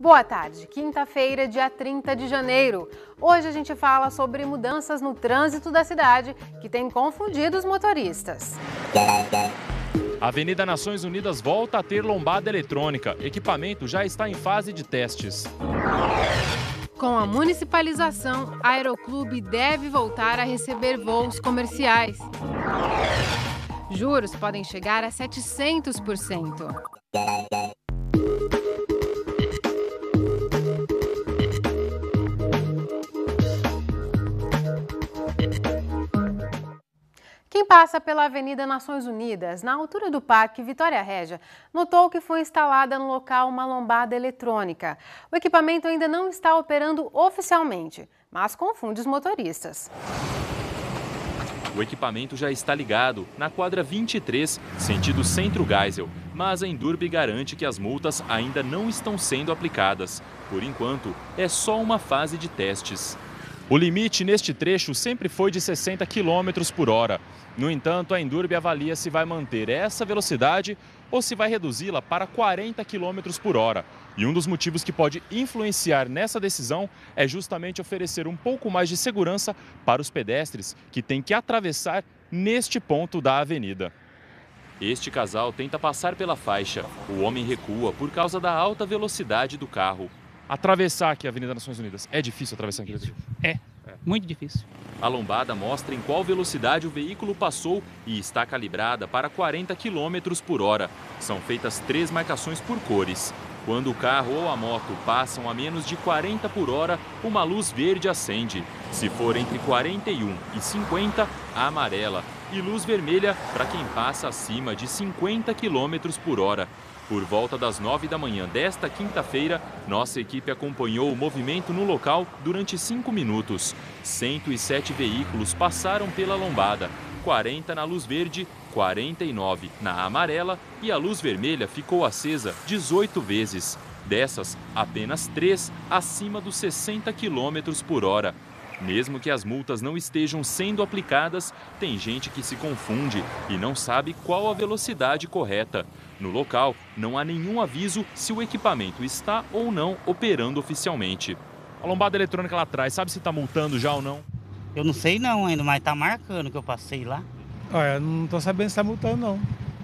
Boa tarde, quinta-feira, dia 30 de janeiro. Hoje a gente fala sobre mudanças no trânsito da cidade que tem confundido os motoristas. A Avenida Nações Unidas volta a ter lombada eletrônica. Equipamento já está em fase de testes. Com a municipalização, Aeroclube deve voltar a receber voos comerciais. Juros podem chegar a 700%. Quem passa pela Avenida Nações Unidas, na altura do Parque Vitória Régia, notou que foi instalada no local uma lombada eletrônica. O equipamento ainda não está operando oficialmente, mas confunde os motoristas. O equipamento já está ligado na quadra 23, sentido centro-Geisel, mas a Endurbe garante que as multas ainda não estão sendo aplicadas. Por enquanto, é só uma fase de testes. O limite neste trecho sempre foi de 60 km por hora. No entanto, a Endurbe avalia se vai manter essa velocidade ou se vai reduzi-la para 40 km por hora. E um dos motivos que pode influenciar nessa decisão é justamente oferecer um pouco mais de segurança para os pedestres que têm que atravessar neste ponto da avenida. Este casal tenta passar pela faixa. O homem recua por causa da alta velocidade do carro. Atravessar aqui a Avenida Nações Unidas, é difícil atravessar aqui? Difícil. É, muito difícil. A lombada mostra em qual velocidade o veículo passou e está calibrada para 40 km por hora. São feitas três marcações por cores. Quando o carro ou a moto passam a menos de 40 por hora, uma luz verde acende. Se for entre 41 e 50, a amarela. E luz vermelha para quem passa acima de 50 km por hora. Por volta das 9 da manhã desta quinta-feira, nossa equipe acompanhou o movimento no local durante cinco minutos. 107 veículos passaram pela lombada, 40 na luz verde, 49 na amarela e a luz vermelha ficou acesa 18 vezes. Dessas, apenas 3 acima dos 60 km por hora. Mesmo que as multas não estejam sendo aplicadas, tem gente que se confunde e não sabe qual a velocidade correta. No local, não há nenhum aviso se o equipamento está ou não operando oficialmente. A lombada eletrônica lá atrás, sabe se está multando já ou não? Eu não sei não ainda, mas está marcando que eu passei lá. Olha, não estou sabendo se está multando não.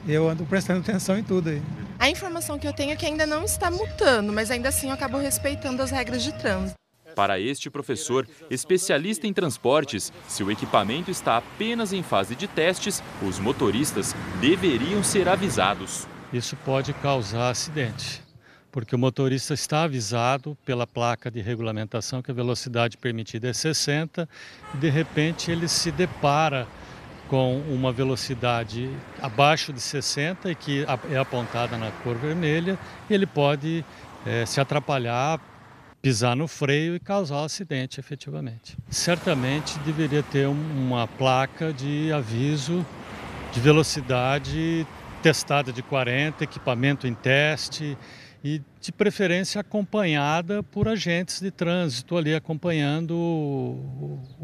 Eu ando prestando atenção em tudo aí. A informação que eu tenho é que ainda não está multando, mas ainda assim eu acabo respeitando as regras de trânsito. Para este professor, especialista em transportes, se o equipamento está apenas em fase de testes, os motoristas deveriam ser avisados. Isso pode causar acidente, porque o motorista está avisado pela placa de regulamentação que a velocidade permitida é 60 e de repente ele se depara com uma velocidade abaixo de 60 e que é apontada na cor vermelha, ele pode é, se atrapalhar, pisar no freio e causar um acidente efetivamente. Certamente deveria ter uma placa de aviso de velocidade testada de 40, equipamento em teste e de preferência acompanhada por agentes de trânsito ali acompanhando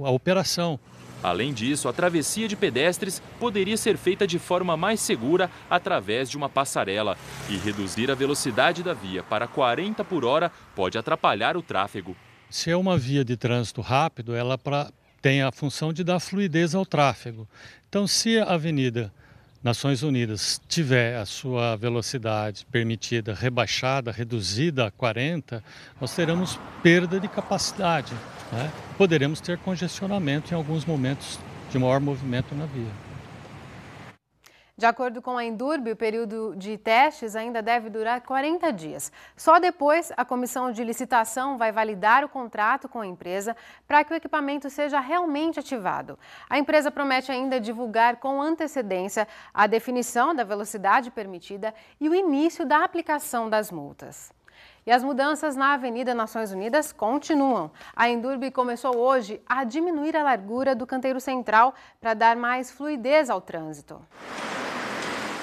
a operação. Além disso, a travessia de pedestres poderia ser feita de forma mais segura através de uma passarela. E reduzir a velocidade da via para 40 por hora pode atrapalhar o tráfego. Se é uma via de trânsito rápido, ela pra, tem a função de dar fluidez ao tráfego. Então, se a avenida Nações Unidas tiver a sua velocidade permitida rebaixada, reduzida a 40, nós teremos perda de capacidade. Né? Poderemos ter congestionamento em alguns momentos de maior movimento na via. De acordo com a Endurb, o período de testes ainda deve durar 40 dias. Só depois, a comissão de licitação vai validar o contrato com a empresa para que o equipamento seja realmente ativado. A empresa promete ainda divulgar com antecedência a definição da velocidade permitida e o início da aplicação das multas. E as mudanças na Avenida Nações Unidas continuam. A Endurbe começou hoje a diminuir a largura do canteiro central para dar mais fluidez ao trânsito.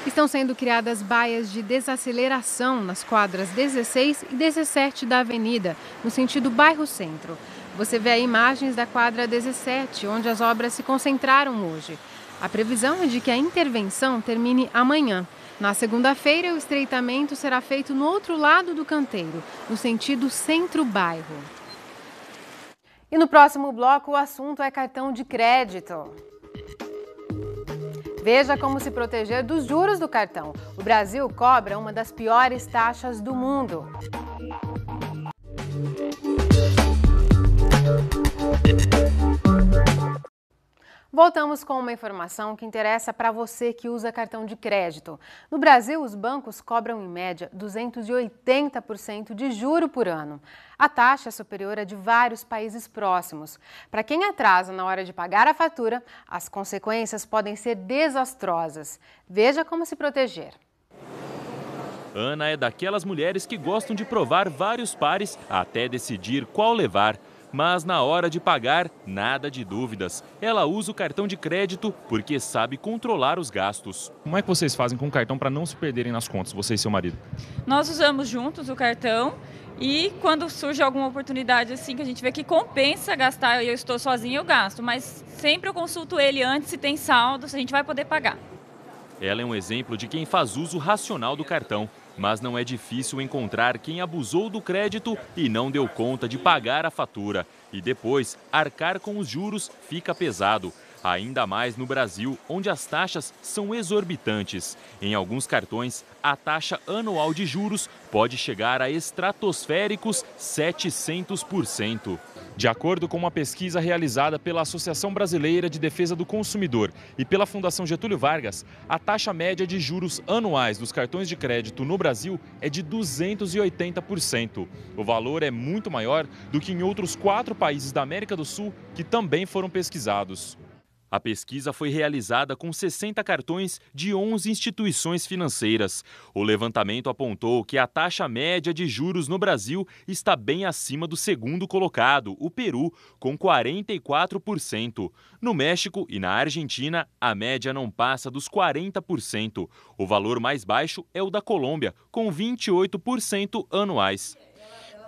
Estão sendo criadas baias de desaceleração nas quadras 16 e 17 da avenida, no sentido bairro-centro. Você vê imagens da quadra 17, onde as obras se concentraram hoje. A previsão é de que a intervenção termine amanhã. Na segunda-feira, o estreitamento será feito no outro lado do canteiro, no sentido centro-bairro. E no próximo bloco, o assunto é cartão de crédito. Veja como se proteger dos juros do cartão. O Brasil cobra uma das piores taxas do mundo. Voltamos com uma informação que interessa para você que usa cartão de crédito. No Brasil, os bancos cobram em média 280% de juro por ano. A taxa é superior à de vários países próximos. Para quem atrasa na hora de pagar a fatura, as consequências podem ser desastrosas. Veja como se proteger. Ana é daquelas mulheres que gostam de provar vários pares até decidir qual levar mas na hora de pagar, nada de dúvidas. Ela usa o cartão de crédito porque sabe controlar os gastos. Como é que vocês fazem com o cartão para não se perderem nas contas, você e seu marido? Nós usamos juntos o cartão e quando surge alguma oportunidade assim que a gente vê que compensa gastar, eu estou sozinha, eu gasto, mas sempre eu consulto ele antes se tem saldo, se a gente vai poder pagar. Ela é um exemplo de quem faz uso racional do cartão mas não é difícil encontrar quem abusou do crédito e não deu conta de pagar a fatura. E depois, arcar com os juros fica pesado. Ainda mais no Brasil, onde as taxas são exorbitantes. Em alguns cartões, a taxa anual de juros pode chegar a estratosféricos 700%. De acordo com uma pesquisa realizada pela Associação Brasileira de Defesa do Consumidor e pela Fundação Getúlio Vargas, a taxa média de juros anuais dos cartões de crédito no Brasil é de 280%. O valor é muito maior do que em outros quatro países da América do Sul que também foram pesquisados. A pesquisa foi realizada com 60 cartões de 11 instituições financeiras. O levantamento apontou que a taxa média de juros no Brasil está bem acima do segundo colocado, o Peru, com 44%. No México e na Argentina, a média não passa dos 40%. O valor mais baixo é o da Colômbia, com 28% anuais.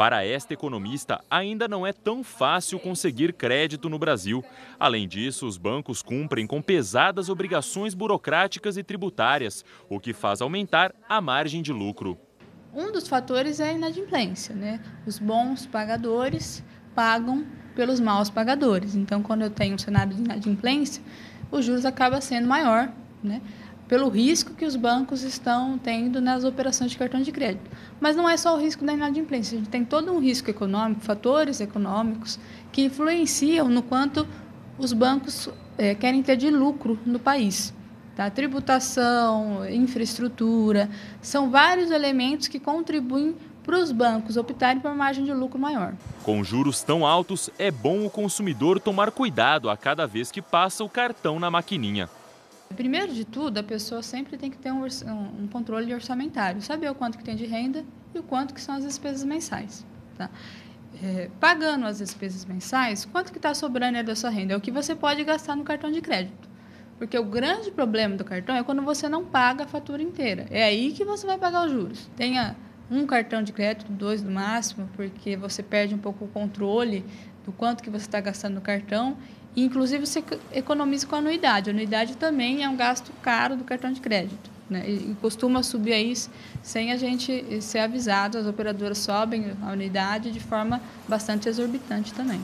Para esta economista, ainda não é tão fácil conseguir crédito no Brasil. Além disso, os bancos cumprem com pesadas obrigações burocráticas e tributárias, o que faz aumentar a margem de lucro. Um dos fatores é a inadimplência, né? Os bons pagadores pagam pelos maus pagadores. Então, quando eu tenho um cenário de inadimplência, os juros acaba sendo maior, né? pelo risco que os bancos estão tendo nas operações de cartão de crédito. Mas não é só o risco da inadimplência, a gente tem todo um risco econômico, fatores econômicos que influenciam no quanto os bancos é, querem ter de lucro no país. Tá? Tributação, infraestrutura, são vários elementos que contribuem para os bancos optarem por uma margem de lucro maior. Com juros tão altos, é bom o consumidor tomar cuidado a cada vez que passa o cartão na maquininha. Primeiro de tudo, a pessoa sempre tem que ter um, um controle orçamentário, saber o quanto que tem de renda e o quanto que são as despesas mensais. Tá? É, pagando as despesas mensais, quanto que está sobrando aí da sua renda? É o que você pode gastar no cartão de crédito. Porque o grande problema do cartão é quando você não paga a fatura inteira. É aí que você vai pagar os juros. Tenha um cartão de crédito, dois no máximo, porque você perde um pouco o controle do quanto que você está gastando no cartão inclusive, você economiza com a anuidade. A anuidade também é um gasto caro do cartão de crédito. Né? E, costuma subir aí sem a gente ser avisado. As operadoras sobem a anuidade de forma bastante exorbitante também.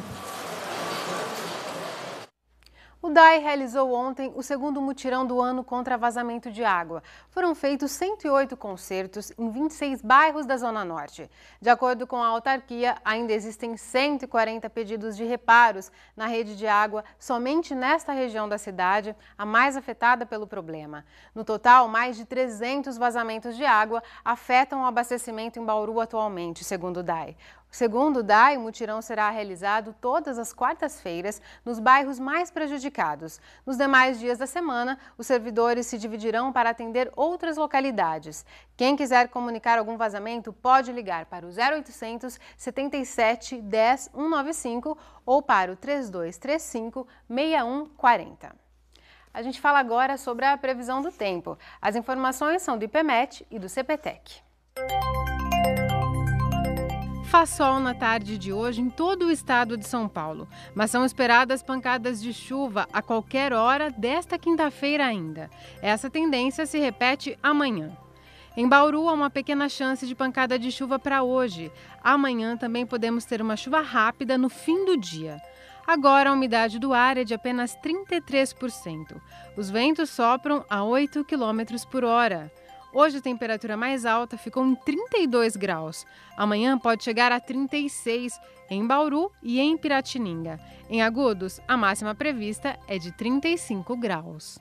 O DAE realizou ontem o segundo mutirão do ano contra vazamento de água. Foram feitos 108 concertos em 26 bairros da Zona Norte. De acordo com a autarquia, ainda existem 140 pedidos de reparos na rede de água somente nesta região da cidade, a mais afetada pelo problema. No total, mais de 300 vazamentos de água afetam o abastecimento em Bauru atualmente, segundo o DAE. Segundo o DAI, o mutirão será realizado todas as quartas-feiras nos bairros mais prejudicados. Nos demais dias da semana, os servidores se dividirão para atender outras localidades. Quem quiser comunicar algum vazamento pode ligar para o 0800 77 10 195 ou para o 3235 6140. A gente fala agora sobre a previsão do tempo. As informações são do IPMET e do CPTEC. Música Faz sol na tarde de hoje em todo o estado de São Paulo, mas são esperadas pancadas de chuva a qualquer hora desta quinta-feira ainda. Essa tendência se repete amanhã. Em Bauru, há uma pequena chance de pancada de chuva para hoje. Amanhã também podemos ter uma chuva rápida no fim do dia. Agora a umidade do ar é de apenas 33%. Os ventos sopram a 8 km por hora. Hoje a temperatura mais alta ficou em 32 graus. Amanhã pode chegar a 36 em Bauru e em Piratininga. Em Agudos, a máxima prevista é de 35 graus.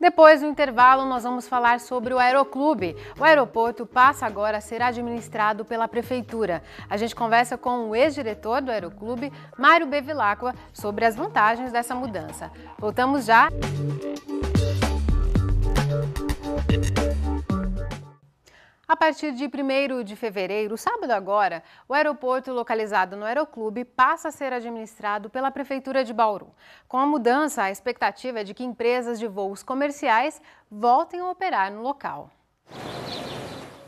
Depois do intervalo, nós vamos falar sobre o Aeroclube. O aeroporto passa agora a ser administrado pela Prefeitura. A gente conversa com o ex-diretor do Aeroclube, Mário Bevilacqua, sobre as vantagens dessa mudança. Voltamos já. Música a partir de 1 de fevereiro, sábado agora, o aeroporto localizado no Aeroclube passa a ser administrado pela Prefeitura de Bauru. Com a mudança, a expectativa é de que empresas de voos comerciais voltem a operar no local.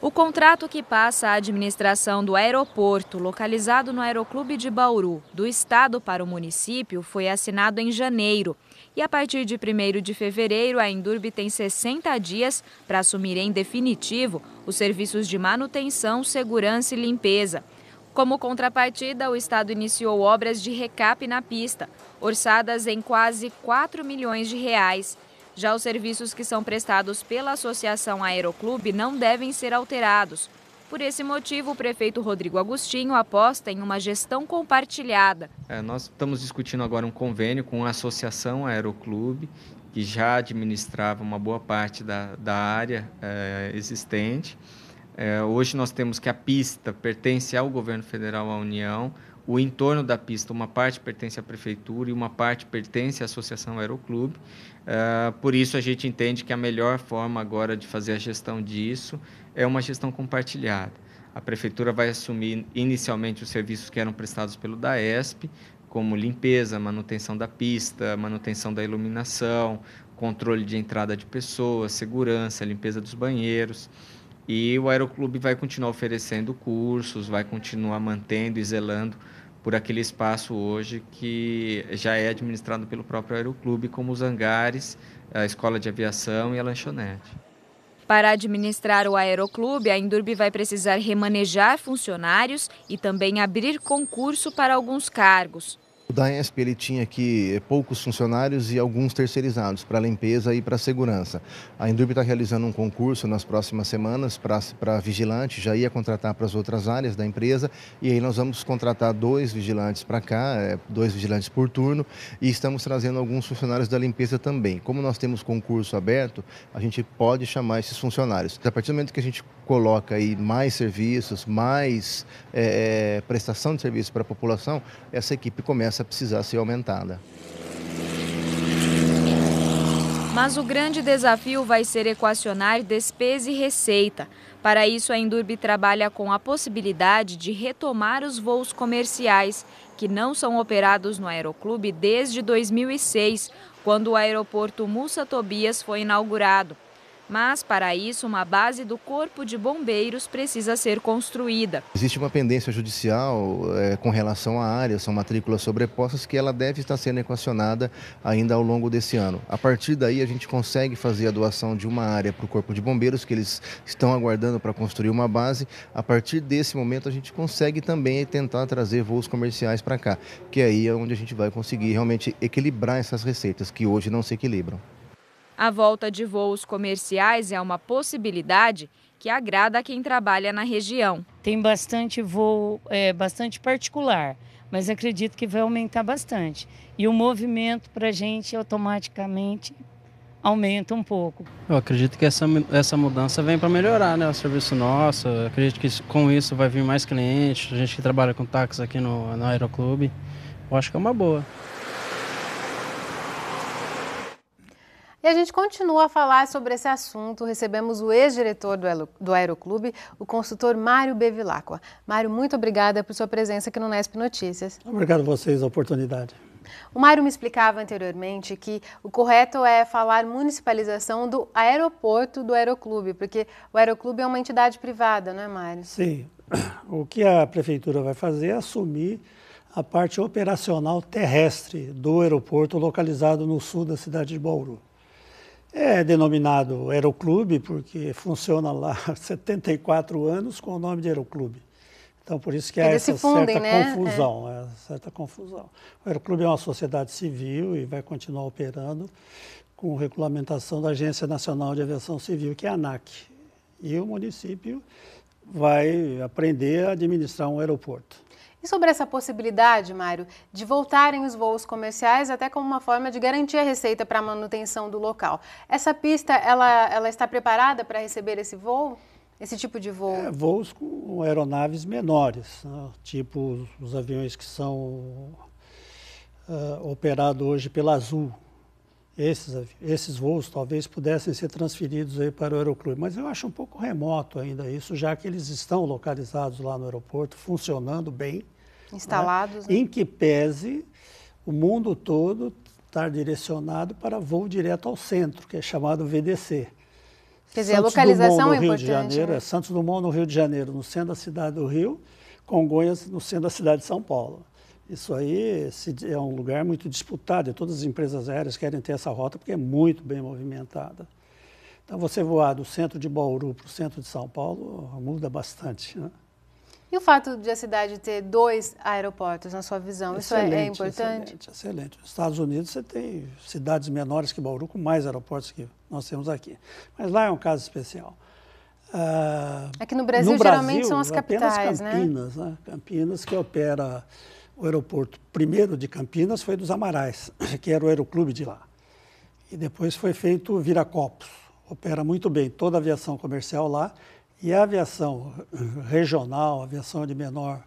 O contrato que passa a administração do aeroporto, localizado no Aeroclube de Bauru, do estado para o município, foi assinado em janeiro e a partir de 1 de fevereiro, a Endurb tem 60 dias para assumir em definitivo os serviços de manutenção, segurança e limpeza. Como contrapartida, o Estado iniciou obras de recap na pista, orçadas em quase 4 milhões de reais. Já os serviços que são prestados pela Associação Aeroclube não devem ser alterados. Por esse motivo, o prefeito Rodrigo Agostinho aposta em uma gestão compartilhada. É, nós estamos discutindo agora um convênio com a Associação Aeroclube, que já administrava uma boa parte da, da área é, existente. É, hoje nós temos que a pista pertence ao governo federal, à União o entorno da pista, uma parte pertence à prefeitura e uma parte pertence à Associação Aeroclube. Uh, por isso, a gente entende que a melhor forma agora de fazer a gestão disso é uma gestão compartilhada. A prefeitura vai assumir inicialmente os serviços que eram prestados pelo DAESP, como limpeza, manutenção da pista, manutenção da iluminação, controle de entrada de pessoas, segurança, limpeza dos banheiros. E o Aeroclube vai continuar oferecendo cursos, vai continuar mantendo e zelando por aquele espaço hoje que já é administrado pelo próprio aeroclube, como os hangares, a escola de aviação e a lanchonete. Para administrar o aeroclube, a Indurbi vai precisar remanejar funcionários e também abrir concurso para alguns cargos. O DAESP ele tinha aqui poucos funcionários e alguns terceirizados para limpeza e para segurança. A Indurb está realizando um concurso nas próximas semanas para vigilante, já ia contratar para as outras áreas da empresa e aí nós vamos contratar dois vigilantes para cá, é, dois vigilantes por turno e estamos trazendo alguns funcionários da limpeza também. Como nós temos concurso aberto, a gente pode chamar esses funcionários. A partir do momento que a gente coloca aí mais serviços, mais é, é prestação de serviço para a população, essa equipe começa precisar ser aumentada. Mas o grande desafio vai ser equacionar despesa e receita. Para isso, a Indurbi trabalha com a possibilidade de retomar os voos comerciais, que não são operados no aeroclube desde 2006, quando o aeroporto Mussa Tobias foi inaugurado. Mas, para isso, uma base do Corpo de Bombeiros precisa ser construída. Existe uma pendência judicial é, com relação à área, são matrículas sobrepostas, que ela deve estar sendo equacionada ainda ao longo desse ano. A partir daí, a gente consegue fazer a doação de uma área para o Corpo de Bombeiros, que eles estão aguardando para construir uma base. A partir desse momento, a gente consegue também tentar trazer voos comerciais para cá, que aí é onde a gente vai conseguir realmente equilibrar essas receitas que hoje não se equilibram. A volta de voos comerciais é uma possibilidade que agrada quem trabalha na região. Tem bastante voo, é, bastante particular, mas acredito que vai aumentar bastante. E o movimento para a gente automaticamente aumenta um pouco. Eu acredito que essa, essa mudança vem para melhorar né, o serviço nosso. Eu acredito que com isso vai vir mais clientes, a gente que trabalha com táxi aqui no, no Aeroclube. Eu acho que é uma boa. E a gente continua a falar sobre esse assunto. Recebemos o ex-diretor do Aeroclube, o consultor Mário Bevilacqua. Mário, muito obrigada por sua presença aqui no Nesp Notícias. Obrigado a vocês a oportunidade. O Mário me explicava anteriormente que o correto é falar municipalização do aeroporto do Aeroclube, porque o Aeroclube é uma entidade privada, não é, Mário? Sim. O que a prefeitura vai fazer é assumir a parte operacional terrestre do aeroporto localizado no sul da cidade de Bauru. É denominado Aeroclube porque funciona lá há 74 anos com o nome de Aeroclube. Então, por isso que há essa fundem, certa né? confusão, é. é. certa confusão. O Aeroclube é uma sociedade civil e vai continuar operando com regulamentação da Agência Nacional de Aviação Civil, que é a ANAC. E o município vai aprender a administrar um aeroporto. E sobre essa possibilidade, Mário, de voltarem os voos comerciais até como uma forma de garantir a receita para a manutenção do local. Essa pista, ela, ela está preparada para receber esse voo? Esse tipo de voo? É, voos com aeronaves menores, né? tipo os aviões que são uh, operados hoje pela Azul, esses, esses voos talvez pudessem ser transferidos aí para o aeroclube, mas eu acho um pouco remoto ainda isso, já que eles estão localizados lá no aeroporto, funcionando bem. Né? Instalados. Né? Né? Em que pese o mundo todo estar direcionado para voo direto ao centro, que é chamado VDC. Quer dizer, Santos a localização Dumont, no é Rio de Janeiro, né? é Santos Dumont no Rio de Janeiro, no centro da cidade do Rio, Congonhas no centro da cidade de São Paulo. Isso aí é um lugar muito disputado e todas as empresas aéreas querem ter essa rota porque é muito bem movimentada. Então, você voar do centro de Bauru para o centro de São Paulo muda bastante. Né? E o fato de a cidade ter dois aeroportos, na sua visão, excelente, isso é, é importante? Excelente, excelente. Nos Estados Unidos você tem cidades menores que Bauru com mais aeroportos que nós temos aqui. Mas lá é um caso especial. Ah, é que no Brasil, no Brasil geralmente são as capitais, né? Campinas, né? né? Campinas que opera o aeroporto primeiro de Campinas foi dos Amarais, que era o aeroclube de lá. E depois foi feito Vira Viracopos. Opera muito bem toda a aviação comercial lá e a aviação regional, a aviação de menor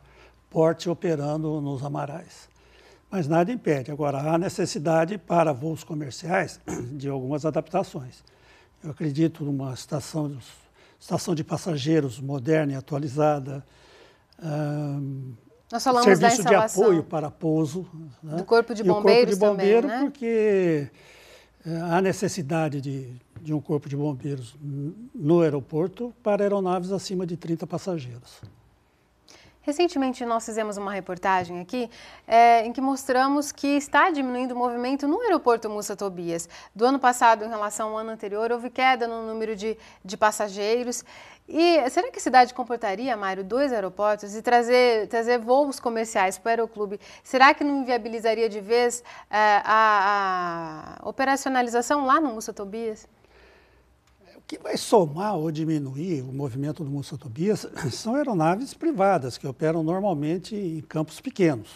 porte operando nos Amarais. Mas nada impede. Agora, há necessidade para voos comerciais de algumas adaptações. Eu acredito numa estação, estação de passageiros moderna e atualizada, hum, nós falamos serviço de apoio para pouso. Né? Do Corpo de Bombeiros. E o Corpo de Bombeiros, também, né? porque eh, há necessidade de, de um Corpo de Bombeiros no aeroporto para aeronaves acima de 30 passageiros. Recentemente nós fizemos uma reportagem aqui é, em que mostramos que está diminuindo o movimento no aeroporto Mussa Tobias. Do ano passado em relação ao ano anterior houve queda no número de, de passageiros. E será que a cidade comportaria, Mário, dois aeroportos e trazer, trazer voos comerciais para o aeroclube? Será que não inviabilizaria de vez é, a, a operacionalização lá no Mussa Tobias? que vai somar ou diminuir o movimento do Tobias são aeronaves privadas que operam normalmente em campos pequenos.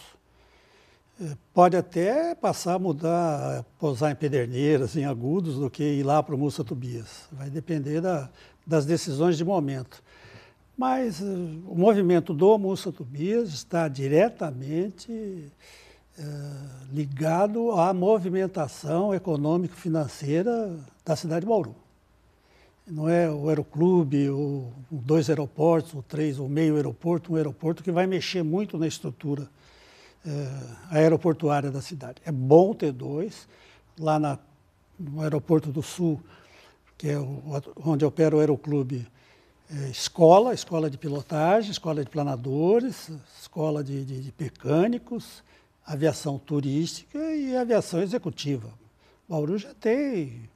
É, pode até passar a mudar, pousar em Pederneiras, em Agudos, do que ir lá para o Mussa Tobias. Vai depender da, das decisões de momento. Mas eh, o movimento do Mussa Tobias está diretamente é, ligado à movimentação econômico-financeira da cidade de Bauru não é o aeroclube, ou dois aeroportos, ou três, ou meio aeroporto, um aeroporto que vai mexer muito na estrutura é, aeroportuária da cidade. É bom ter dois. Lá na, no Aeroporto do Sul, que é o, onde opera o aeroclube, é, escola, escola de pilotagem, escola de planadores, escola de, de, de mecânicos, aviação turística e aviação executiva. Bauru já tem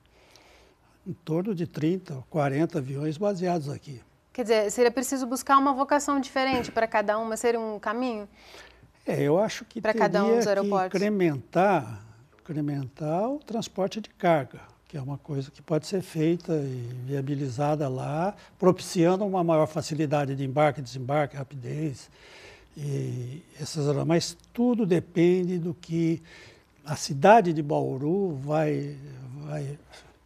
em torno de 30, 40 aviões baseados aqui. Quer dizer, seria preciso buscar uma vocação diferente para cada uma, seria um caminho? É, eu acho que teria cada um dos aeroportos. que incrementar, incrementar o transporte de carga, que é uma coisa que pode ser feita e viabilizada lá, propiciando uma maior facilidade de embarque, desembarque, rapidez e essas Mas tudo depende do que a cidade de Bauru vai, vai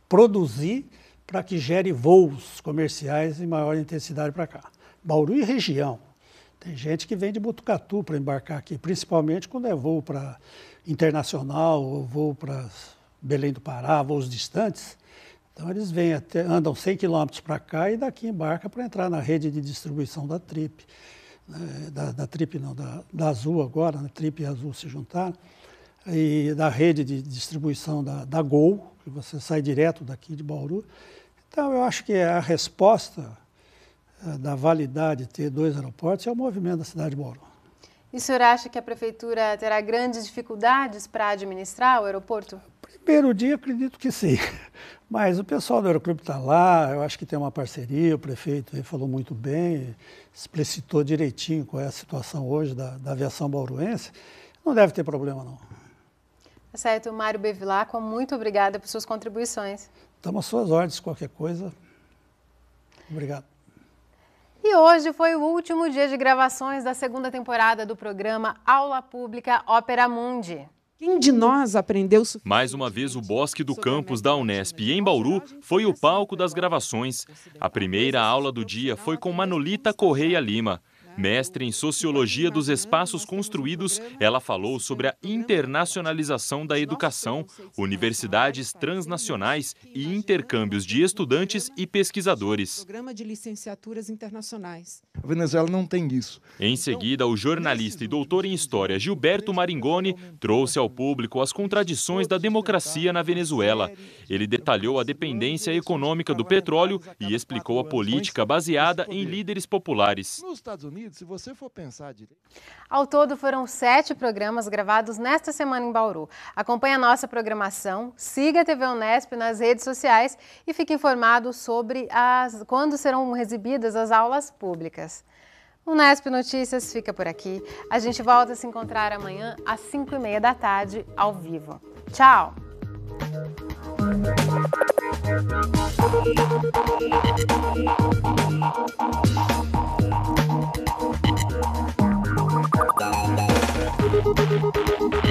produzir para que gere voos comerciais em maior intensidade para cá. Bauru e região. Tem gente que vem de Butucatu para embarcar aqui, principalmente quando é voo para internacional ou voo para Belém do Pará, voos distantes. Então eles vêm até, andam 100 quilômetros para cá e daqui embarca para entrar na rede de distribuição da TRIP, né, da, da, TRIP não, da, da Azul agora, né, TRIP e Azul se juntaram e da rede de distribuição da, da Gol, que você sai direto daqui de Bauru. Então, eu acho que é a resposta eh, da validade de ter dois aeroportos é o movimento da cidade de Bauru. E o senhor acha que a prefeitura terá grandes dificuldades para administrar o aeroporto? Primeiro dia, acredito que sim. Mas o pessoal do Aeroclube está lá, eu acho que tem uma parceria, o prefeito falou muito bem, explicitou direitinho qual é a situação hoje da, da aviação bauruense. Não deve ter problema, não. Tá certo, Mário Bevilacqua, muito obrigada por suas contribuições. Estamos às suas ordens, qualquer coisa. Obrigado. E hoje foi o último dia de gravações da segunda temporada do programa Aula Pública Ópera Mundi. Quem de nós aprendeu Mais uma vez, o Bosque do Campus da Unesp em Bauru foi o palco das gravações. A primeira aula do dia foi com Manolita Correia Lima. Mestre em Sociologia dos Espaços Construídos, ela falou sobre a internacionalização da educação, universidades transnacionais e intercâmbios de estudantes e pesquisadores. Programa de licenciaturas internacionais. A Venezuela não tem isso. Em seguida, o jornalista e doutor em História Gilberto Maringoni trouxe ao público as contradições da democracia na Venezuela. Ele detalhou a dependência econômica do petróleo e explicou a política baseada em líderes populares. Nos Estados Unidos, se você for pensar direito. Ao todo, foram sete programas gravados nesta semana em Bauru. Acompanhe a nossa programação, siga a TV Unesp nas redes sociais e fique informado sobre as, quando serão exibidas as aulas públicas. O Notícias fica por aqui. A gente volta a se encontrar amanhã às 5 e meia da tarde, ao vivo. Tchau! Thank you. Música